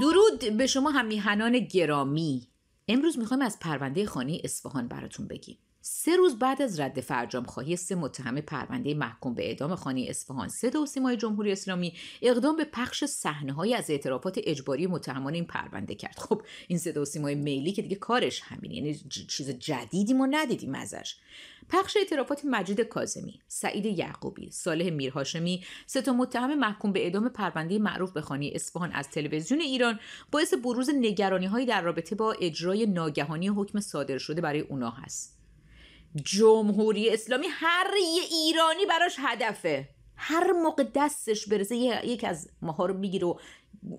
درود به شما همیهنان گرامی امروز میخوایم از پرونده خانه اصفهان براتون بگیم سه روز بعد از رد فرجام خواهی سه متهم پرونده محکوم به اعدام خانه اصفهان صدا و سیمای جمهوری اسلامی اقدام به پخش صحنههایی از اعترافات اجباری متهمان این پرونده کرد خب این صدا و سیمای میلی که دیگه کارش همین یعنی چیز جدیدی ما ندیدیم ازش پخش اعترافات مجید کازمی، سعید یعقوبی صالح میرهاشمی سه تا متهم محکوم به اعدام پرونده معروف به خانی اصفهان از تلویزیون ایران باعث بروز نگرانی‌های در رابطه با اجرای ناگهانی حکم صادر شده برای اونا هست جمهوری اسلامی هر یه ایرانی براش هدفه هر موقع دستش برسه یک از ماها رو میگیره و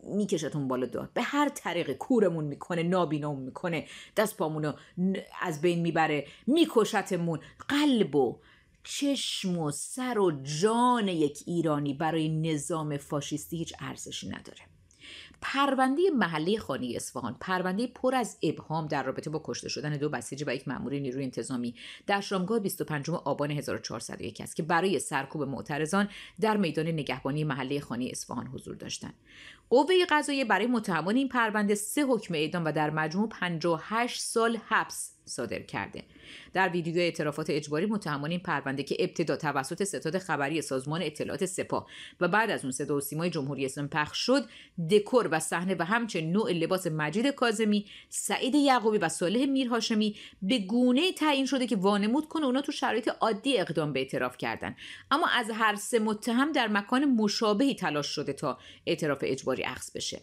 میکشتون بالا داد به هر طریق کورمون میکنه نابینامون میکنه دست پامونو از بین میبره میکشتمون قلب و چشم و سر و جان یک ایرانی برای نظام فاشیستی هیچ ارزشی نداره پرونده محلی خانی اصفهان پرونده پر از ابهام در رابطه با کشته شدن دو بسیجی و یک مأمور نیروی انتظامی در شامگاه 25 آبان 1401 است که برای سرکوب معترضان در میدان نگهبانی محله خانی اصفهان حضور داشتند قوه قضایی برای متهمان این پرونده سه حکم اعدام و در مجموع 58 سال حبس صادر کرده در ویدیو اعترافات اجباری متهمان این پرونده که ابتدا توسط ستاد خبری سازمان اطلاعات سپاه و بعد از اون صدا و سیمای جمهوری اسلامی پخش شد دکور و صحنه و همچنین نوع لباس مجید کاظمی سعید یعقوبی و صالح میرهاشمی به گونه تعیین شده که وانمود کنه اونا تو شرایط عادی اقدام به اعتراف کردن اما از هر سه متهم در مکان مشابهی تلاش شده تا اعتراف اجباری اجباری بشه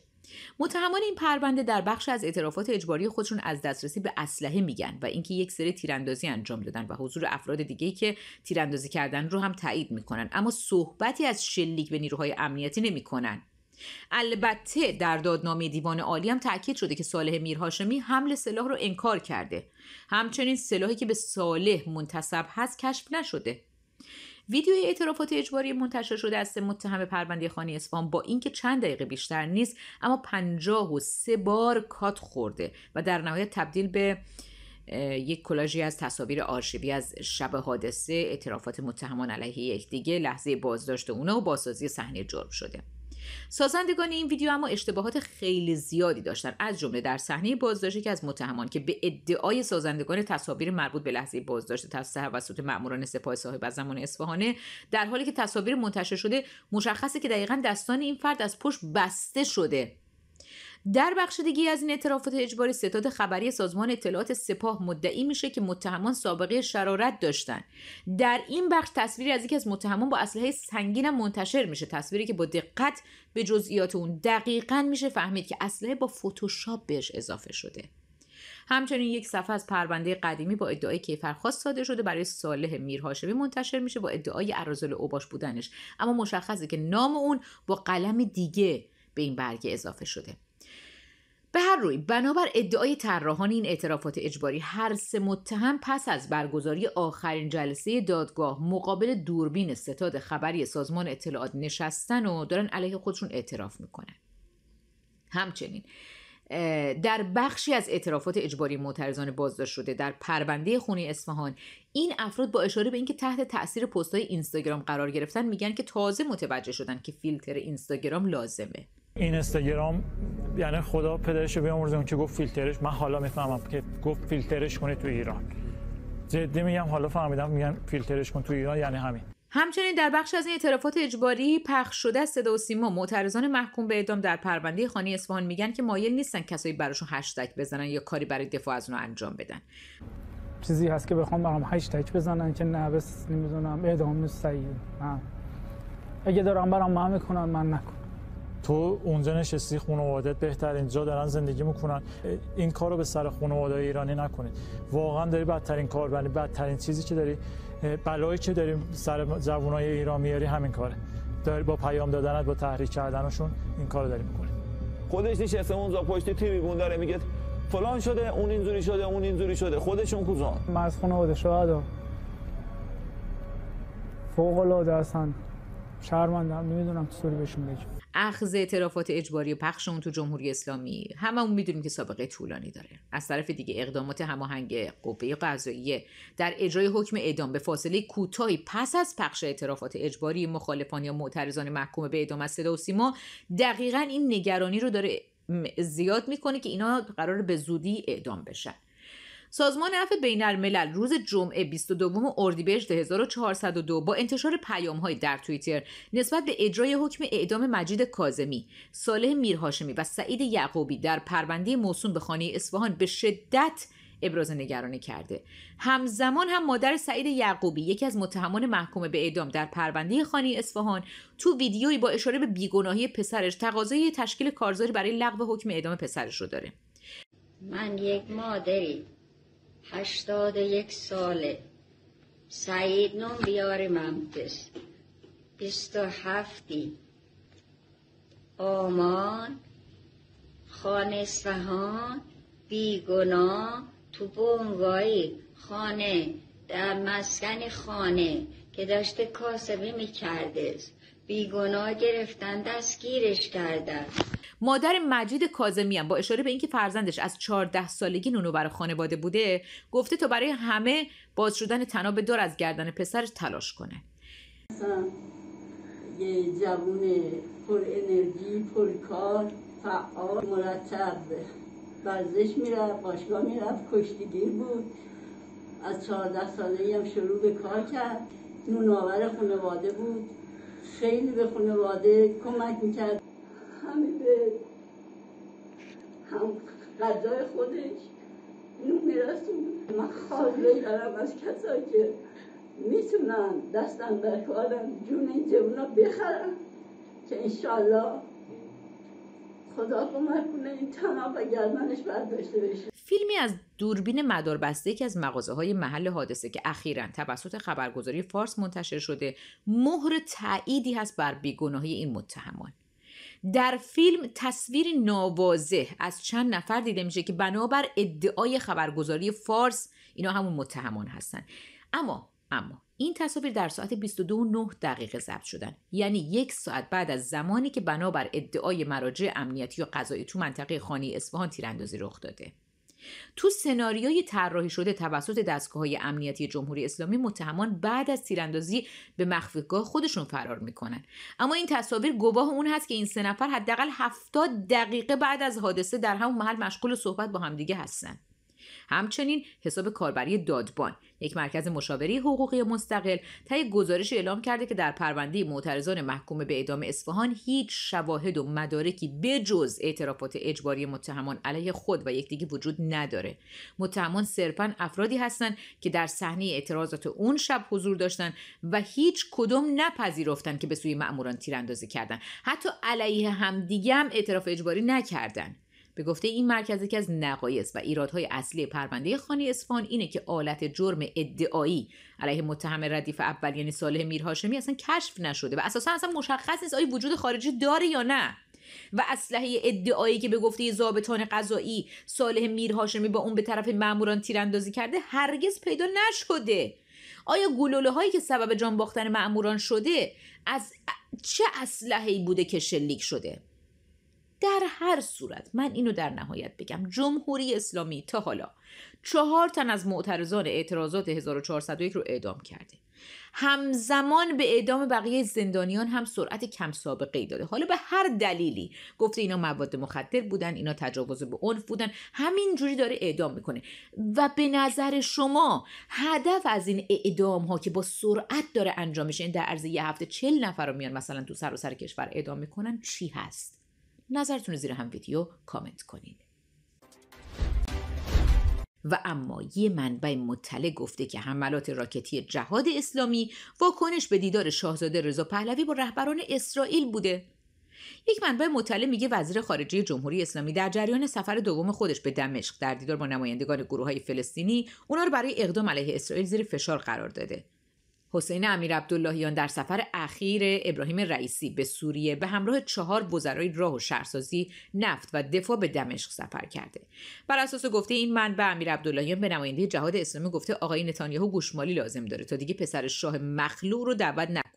متهمان این پرونده در بخش از اعترافات اجباری خودشون از دسترسی به اسلحه میگن و اینکه یک سری تیراندازی انجام دادن و حضور افراد دیگه که تیراندازی کردن رو هم تایید میکنن اما صحبتی از شلیک به نیروهای امنیتی نمیکنن البته در دادنامه دیوان عالی هم تاکید شده که صالح میرهاشمی حمل سلاح رو انکار کرده همچنین سلاحی که به صالح منتصب هست کشف نشده ویدیوی اعترافات اجباری منتشر شده از متهم پرونده خانی اصفهان با اینکه چند دقیقه بیشتر نیست اما و سه بار کات خورده و در نهایت تبدیل به یک کلاژی از تصاویر آرشیوی از شب حادثه اعترافات متهمان علیه یکدیگه لحظه بازداشت اونا و بازسازی صحنه جرم شده سازندگان این ویدیو اما اشتباهات خیلی زیادی داشتن از جمله در صحنه بازداشت که از متهمان که به ادعای سازندگان تصاویر مربوط به لحظه بازداشت توسط ماموران سپاه صاحب زمان اصفهانه در حالی که تصاویر منتشر شده مشخصه که دقیقا دستان این فرد از پشت بسته شده در بخش دیگه از این اعترافات اجباری ستاد خبری سازمان اطلاعات سپاه مدعی میشه که متهمان سابقه شرارت داشتن در این بخش تصویری از یکی از متهمان با اسلحه سنگین منتشر میشه تصویری که با دقت به جزئیات اون دقیقا میشه فهمید که اسلحه با فتوشاپ بهش اضافه شده همچنین یک صفحه از پرونده قدیمی با ادعای کیفرخواست ساده شده برای صالح میرهاشمی منتشر میشه با ادعای ارازل اوباش بودنش اما مشخصه که نام اون با قلم دیگه به این برگه اضافه شده به هر روی بنابر ادعای طراحان این اعترافات اجباری هر سه متهم پس از برگزاری آخرین جلسه دادگاه مقابل دوربین ستاد خبری سازمان اطلاعات نشستن و دارن علیه خودشون اعتراف میکنن همچنین در بخشی از اعترافات اجباری معترضان بازداشت شده در پرونده خونه اصفهان این افراد با اشاره به اینکه تحت تاثیر پستهای اینستاگرام قرار گرفتن میگن که تازه متوجه شدن که فیلتر اینستاگرام لازمه این یعنی خدا پدرش رو بیامرزه اون که گفت فیلترش من حالا میفهمم که گفت فیلترش کنه تو ایران جدی میگم حالا فهمیدم میگن فیلترش کن تو ایران یعنی همین همچنین در بخش از این اعترافات اجباری پخش شده صدا و سیما معترضان محکوم به اعدام در پرونده خانی اصفهان میگن که مایل نیستن کسایی براشون هشتگ بزنن یا کاری برای دفاع از اون انجام بدن چیزی هست که بخوام برام هشتگ بزنن که نه بس نمیدونم اعدام سعید نه اگه دارم برام مهم کنن من نکن تو اونجا نشستی خانوادت بهتر اینجا دارن زندگی میکنن این کار رو به سر خانواده ایرانی نکنید واقعا داری بدترین کار ولی بدترین چیزی که داری بلایی که داری سر جوانای ایران میاری همین کاره داری با پیام دادنت با تحریک کردنشون این کار رو داری میکنید خودش نشسته اونجا پشت تریبون داره میگه فلان شده اون اینجوری شده اون اینجوری شده خودشون کوزان از خانواده شهدا فوق العاده هستن نمیدونم چطوری بهشون بگم اخذ اعترافات اجباری و پخش اون تو جمهوری اسلامی هممون میدونیم که سابقه طولانی داره از طرف دیگه اقدامات هماهنگ قوه قضاییه در اجرای حکم اعدام به فاصله کوتاهی پس از پخش اعترافات اجباری مخالفان یا معترضان محکوم به اعدام از صدا و سیما دقیقا این نگرانی رو داره زیاد میکنه که اینا قرار به زودی اعدام بشن سازمان عفو بین روز جمعه 22 اردیبهشت 1402 با انتشار پیامهایی در توییتر نسبت به اجرای حکم اعدام مجید کازمی، صالح میرهاشمی و سعید یعقوبی در پرونده موسوم به خانه اصفهان به شدت ابراز نگرانی کرده همزمان هم مادر سعید یعقوبی یکی از متهمان محکوم به اعدام در پرونده خانه اصفهان تو ویدیویی با اشاره به بیگناهی پسرش تقاضای تشکیل کارزاری برای لغو حکم اعدام پسرش رو داره من یک مادری هشتاد یک ساله سعید نوم بیار ممتس بیست و هفتی آمان خانه سهان بیگناه تو بونگایی خانه در مسکن خانه که داشته کاسبی میکرده بیگناه گرفتن دستگیرش کردن مادر مجید هم با اشاره به اینکه فرزندش از 14 سالگی نونوبر خانواده بوده گفته تا برای همه باز شدن تناب دار از گردن پسرش تلاش کنه یه جوون پر انرژی پر کار فعال مرتب ورزش میرفت باشگاه میرفت کشتیگیر بود از چهارده سالگی هم شروع به کار کرد نوناور خانواده بود خیلی به خانواده کمک میکرد همه به هم غذای خودش اینو میرسون من خواهی دارم از کسایی که میتونن دستم در کارم جون این جوونا بخرم که انشالله خدا کمک کنه این تناب و گردنش برداشته بشه فیلمی از دوربین مداربسته یکی از مغازه های محل حادثه که اخیرا توسط خبرگزاری فارس منتشر شده مهر تعییدی هست بر بیگناهی این متهمان در فیلم تصویر ناواضح از چند نفر دیده میشه که بنابر ادعای خبرگزاری فارس اینا همون متهمان هستن اما اما این تصاویر در ساعت 22:09 دقیقه ضبط شدن یعنی یک ساعت بعد از زمانی که بنابر ادعای مراجع امنیتی و قضایی تو منطقه خانی اصفهان تیراندازی رخ داده تو سناریوی طراحی شده توسط دستگاه های امنیتی جمهوری اسلامی متهمان بعد از تیراندازی به مخفیگاه خودشون فرار میکنن اما این تصاویر گواه اون هست که این سه نفر حداقل هفتاد دقیقه بعد از حادثه در همون محل مشغول صحبت با همدیگه هستن همچنین حساب کاربری دادبان یک مرکز مشاوری حقوقی مستقل طی گزارش اعلام کرده که در پرونده معترضان محکوم به اعدام اصفهان هیچ شواهد و مدارکی بجز اعترافات اجباری متهمان علیه خود و یکدیگه وجود نداره متهمان صرفا افرادی هستند که در صحنه اعتراضات اون شب حضور داشتند و هیچ کدام نپذیرفتند که به سوی ماموران تیراندازی کردند حتی علیه همدیگه هم اعتراف اجباری نکردند به گفته این مرکز یکی از نقایص و ایرادهای اصلی پرونده خانی اسفان اینه که آلت جرم ادعایی علیه متهم ردیف اول یعنی صالح میرهاشمی اصلا کشف نشده و اساسا اصلا مشخص نیست آیا وجود خارجی داره یا نه و اسلحه ادعایی که به گفته ضابطان قضایی صالح میرهاشمی با اون به طرف ماموران تیراندازی کرده هرگز پیدا نشده آیا گلوله هایی که سبب جان باختن ماموران شده از چه اسلحه‌ای بوده که شلیک شده در هر صورت من اینو در نهایت بگم جمهوری اسلامی تا حالا چهار تن از معترضان اعتراضات 1401 رو اعدام کرده همزمان به اعدام بقیه زندانیان هم سرعت کم سابقه ای داده حالا به هر دلیلی گفته اینا مواد مخدر بودن اینا تجاوز به عنف بودن جوری داره اعدام میکنه و به نظر شما هدف از این اعدام ها که با سرعت داره انجام میشه یعنی در عرض یه هفته چل نفر رو میان مثلا تو سراسر سر کشور اعدام میکنن چی هست نظرتون رو زیر هم ویدیو کامنت کنید و اما یه منبع مطلع گفته که حملات راکتی جهاد اسلامی واکنش به دیدار شاهزاده رضا پهلوی با رهبران اسرائیل بوده یک منبع مطلع میگه وزیر خارجه جمهوری اسلامی در جریان سفر دوم خودش به دمشق در دیدار با نمایندگان گروه های فلسطینی اونا رو برای اقدام علیه اسرائیل زیر فشار قرار داده حسین امیر عبداللهیان در سفر اخیر ابراهیم رئیسی به سوریه به همراه چهار وزرای راه و شهرسازی، نفت و دفاع به دمشق سفر کرده. بر اساس گفته این منبع امیر عبداللهیان به نماینده جهاد اسلامی گفته آقای نتانیاهو گوشمالی لازم داره تا دیگه پسر شاه مخلوع رو دعوت نکنه.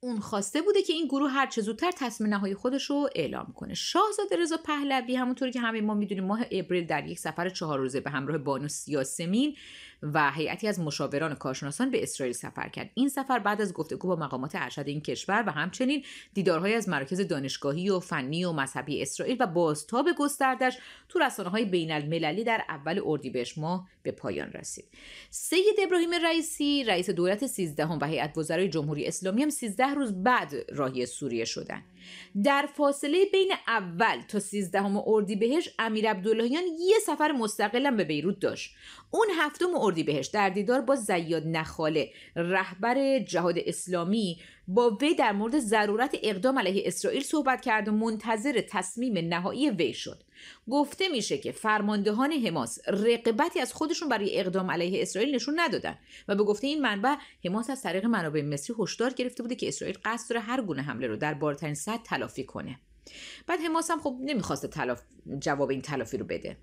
اون خواسته بوده که این گروه هر چه زودتر تصمیم نهایی خودش رو اعلام کنه شاهزاده رضا پهلوی همونطوری که همه ما میدونیم ماه ابریل در یک سفر چهار روزه به همراه بانو یاسمین و هیئتی از مشاوران کارشناسان به اسرائیل سفر کرد این سفر بعد از گفتگو با مقامات ارشد این کشور و همچنین دیدارهایی از مراکز دانشگاهی و فنی و مذهبی اسرائیل و بازتاب گستردش تو های بین المللی در اول اردیبهشت ماه به پایان رسید سید ابراهیم رئیسی رئیس دولت 13 و هیئت وزرای جمهوری اسلامی هم 13 هر روز بعد راهی سوریه شدن در فاصله بین اول تا 13 بهش امیر عبداللهیان یه سفر مستقلم به بیروت داشت اون هفتم بهش در دیدار با زیاد نخاله رهبر جهاد اسلامی با وی در مورد ضرورت اقدام علیه اسرائیل صحبت کرد و منتظر تصمیم نهایی وی شد گفته میشه که فرماندهان حماس رقبتی از خودشون برای اقدام علیه اسرائیل نشون ندادن و به گفته این منبع حماس از طریق منابع مصری هشدار گرفته بوده که اسرائیل قصد داره هر گونه حمله رو در بالاترین سطح تلافی کنه بعد حماس هم خب نمیخواسته تلاف جواب این تلافی رو بده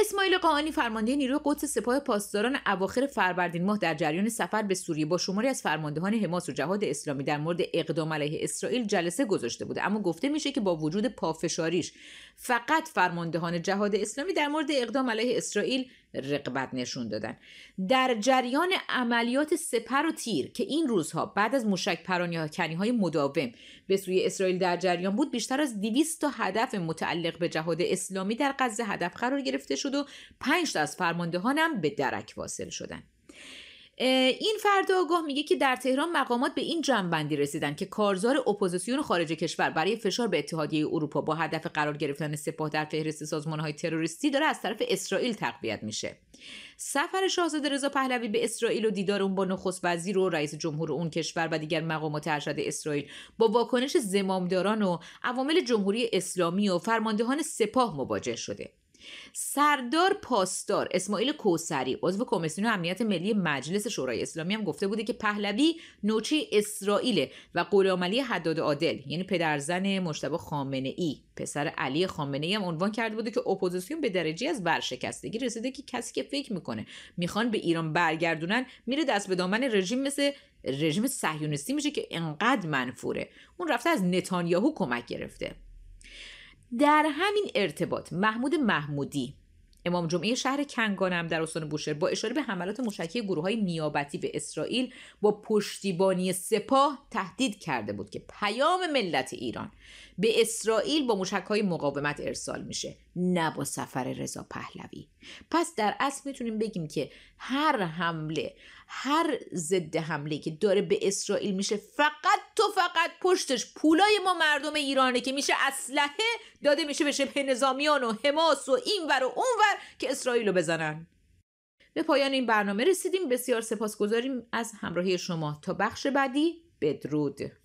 اسماعیل قاهانی فرمانده نیروی قدس سپاه پاسداران اواخر فروردین ماه در جریان سفر به سوریه با شماری از فرماندهان حماس و جهاد اسلامی در مورد اقدام علیه اسرائیل جلسه گذاشته بوده اما گفته میشه که با وجود پافشاریش فقط فرماندهان جهاد اسلامی در مورد اقدام علیه اسرائیل رقبت نشون دادن در جریان عملیات سپر و تیر که این روزها بعد از مشک پرانی ها های مداوم به سوی اسرائیل در جریان بود بیشتر از 200 تا هدف متعلق به جهاد اسلامی در غزه هدف قرار گرفته شد و 5 تا از فرماندهانم به درک واصل شدند این فرد آگاه میگه که در تهران مقامات به این جنبندی رسیدن که کارزار اپوزیسیون خارج کشور برای فشار به اتحادیه اروپا با هدف قرار گرفتن سپاه در فهرست سازمانهای تروریستی داره از طرف اسرائیل تقویت میشه سفر شاهزاده رضا پهلوی به اسرائیل و دیدار اون با نخست وزیر و رئیس جمهور اون کشور و دیگر مقامات ارشد اسرائیل با واکنش زمامداران و عوامل جمهوری اسلامی و فرماندهان سپاه مواجه شده سردار پاسدار اسماعیل کوسری عضو کمیسیون امنیت ملی مجلس شورای اسلامی هم گفته بوده که پهلوی نوچه اسرائیل و غلامعلی حداد عادل یعنی پدرزن مشتبه خامنه ای پسر علی خامنه ای هم عنوان کرده بوده که اپوزیسیون به درجه از ورشکستگی رسیده که کسی که فکر میکنه میخوان به ایران برگردونن میره دست به دامن رژیم مثل رژیم صهیونیستی میشه که انقدر منفوره اون رفته از نتانیاهو کمک گرفته در همین ارتباط محمود محمودی امام جمعه شهر کنگانم در استان بوشهر با اشاره به حملات مشکی گروه های نیابتی به اسرائیل با پشتیبانی سپاه تهدید کرده بود که پیام ملت ایران به اسرائیل با مشکای های مقاومت ارسال میشه نه با سفر رضا پهلوی پس در اصل میتونیم بگیم که هر حمله هر ضد حمله که داره به اسرائیل میشه فقط تو فقط پشتش پولای ما مردم ایرانه که میشه اسلحه داده میشه به شبه نظامیان و حماس و اینور و اونور که اسرائیل رو بزنن به پایان این برنامه رسیدیم بسیار سپاسگزاریم از همراهی شما تا بخش بعدی بدرود